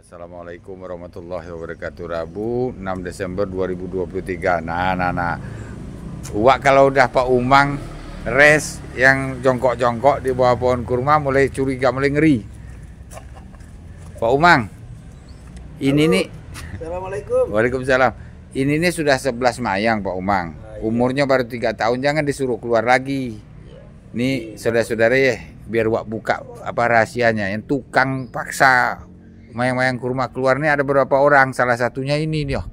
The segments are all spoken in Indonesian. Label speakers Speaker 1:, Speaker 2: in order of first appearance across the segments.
Speaker 1: Assalamualaikum warahmatullahi wabarakatuh Rabu 6 Desember 2023 Nah nah nah Uwak kalau udah Pak Umang Res yang jongkok-jongkok di bawah pohon kurma mulai curiga mulai ngeri Pak Umang Ini Halo. nih
Speaker 2: Assalamualaikum
Speaker 1: Waalaikumsalam ini ini sudah 11 mayang Pak Umang. Ah, iya. Umurnya baru tiga tahun jangan disuruh keluar lagi. Nih iya. saudara-saudara ya biar wak buka apa rahasianya yang tukang paksa mayang-mayang kurma keluar nih ada berapa orang salah satunya ini nih. Oh.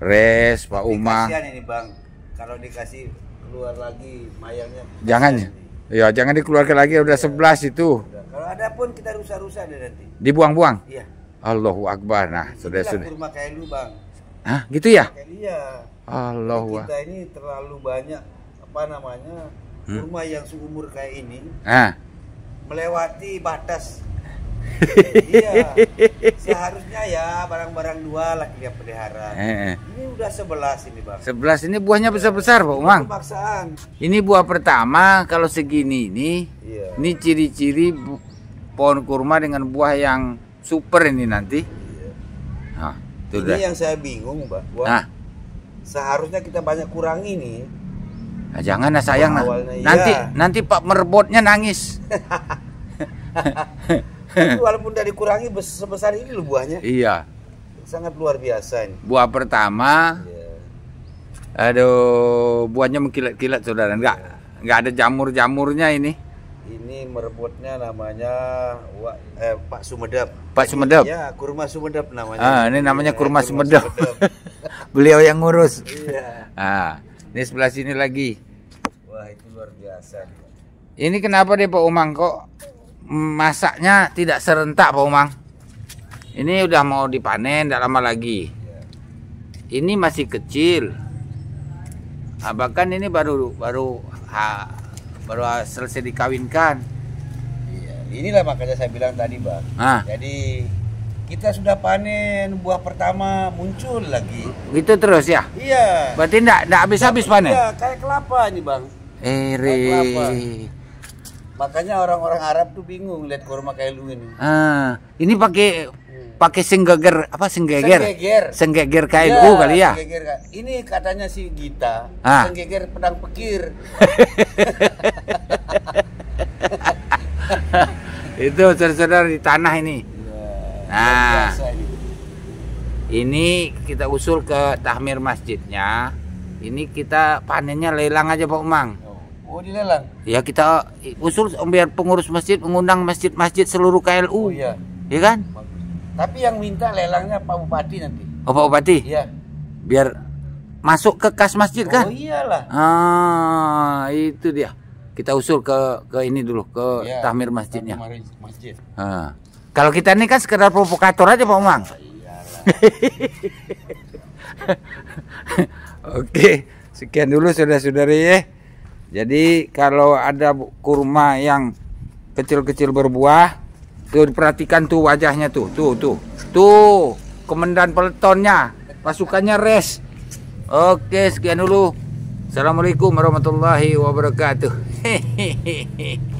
Speaker 1: Res Pak Umang.
Speaker 2: ini Bang. Kalau dikasih keluar lagi mayangnya.
Speaker 1: Jangan ya. Ya, jangan dikeluarkan lagi udah ya. 11 itu.
Speaker 2: Kalau ada pun kita rusak-rusak nanti. Dibuang-buang? Iya.
Speaker 1: Allahu Akbar. Nah, sudah sudah.
Speaker 2: Kurma kayak lu, Bang.
Speaker 1: Hah, gitu ya? Iya. Allahu Kita ini
Speaker 2: terlalu banyak apa namanya? Hmm? yang seumur kayak ini. Ah. Melewati batas
Speaker 1: iya. Seharusnya ya
Speaker 2: barang-barang dua lagi dia pelihara. Eh. Ini udah sebelas ini bang.
Speaker 1: Sebelas ini buahnya iya. besar-besar pak Umang. Pemaksaan. Ini buah pertama kalau segini ini. Iya. Ini ciri-ciri pohon kurma dengan buah yang super ini nanti. Nah, itu ini dah. yang
Speaker 2: saya bingung, Mbak. nah. Seharusnya kita banyak kurang
Speaker 1: ini. Nah, jangan nah sayang nah. Nanti ya. nanti Pak Merbotnya nangis. walaupun
Speaker 2: dari kurangi sebesar ini loh
Speaker 1: buahnya. Iya.
Speaker 2: Sangat luar biasa ini.
Speaker 1: Buah pertama. Iya. Aduh, buahnya mengkilat-kilat saudara. Enggak, iya. enggak ada jamur-jamurnya ini
Speaker 2: ini merebutnya namanya eh, Pak Sumedap. Pak Sumedap. Ya, kurma Sumedap namanya. Ah, ini namanya
Speaker 1: kurma, kurma Sumedap. Beliau yang ngurus. Iya. Ah, ini sebelah sini lagi.
Speaker 2: Wah, itu luar biasa.
Speaker 1: Ini kenapa deh Pak Umang kok masaknya tidak serentak Pak Umang? Ini udah mau dipanen, tidak lama lagi. Ini masih kecil. Nah, bahkan ini baru baru baru ah, selesai dikawinkan
Speaker 2: iya inilah makanya saya bilang tadi bang ah.
Speaker 1: jadi kita sudah panen
Speaker 2: buah pertama muncul lagi
Speaker 1: itu terus ya iya berarti enggak habis habis iya, panen iya
Speaker 2: kayak kelapa ini bang eh Makanya orang-orang Arab tuh bingung lihat kurma lu ini.
Speaker 1: Ah, ini pakai hmm. pakai singgeger apa singgeger Senggeger. Senggeger kail ya, oh, kali ya. Senggeger.
Speaker 2: Ini katanya si Gita, ah. senggeger pedang pekir.
Speaker 1: Itu saudara-saudara di tanah ini. Ya, nah. Ini. ini kita usul ke tahmir masjidnya. Ini kita panennya lelang aja Pak Umang. Oh. Oh dilelang? Ya kita usul biar pengurus masjid mengundang masjid-masjid seluruh KLU. Oh iya. Iya kan?
Speaker 2: Tapi yang minta lelangnya Pak Bupati nanti.
Speaker 1: Oh Pak Bupati? Iya. Biar masuk ke kas masjid kan? Oh iyalah. Ah itu dia. Kita usul ke ke ini dulu ke ya, tahmir masjidnya. masjid. Ah. Kalau kita ini kan sekedar provokator aja Pak Umang. Oke, sekian dulu saudara-saudari ya. Jadi kalau ada kurma yang kecil-kecil berbuah, tuh diperhatikan tuh wajahnya tuh, tuh, tuh. Tuh, komandan peletonnya, pasukannya res. Oke, sekian dulu. Assalamualaikum warahmatullahi wabarakatuh. Hehehe.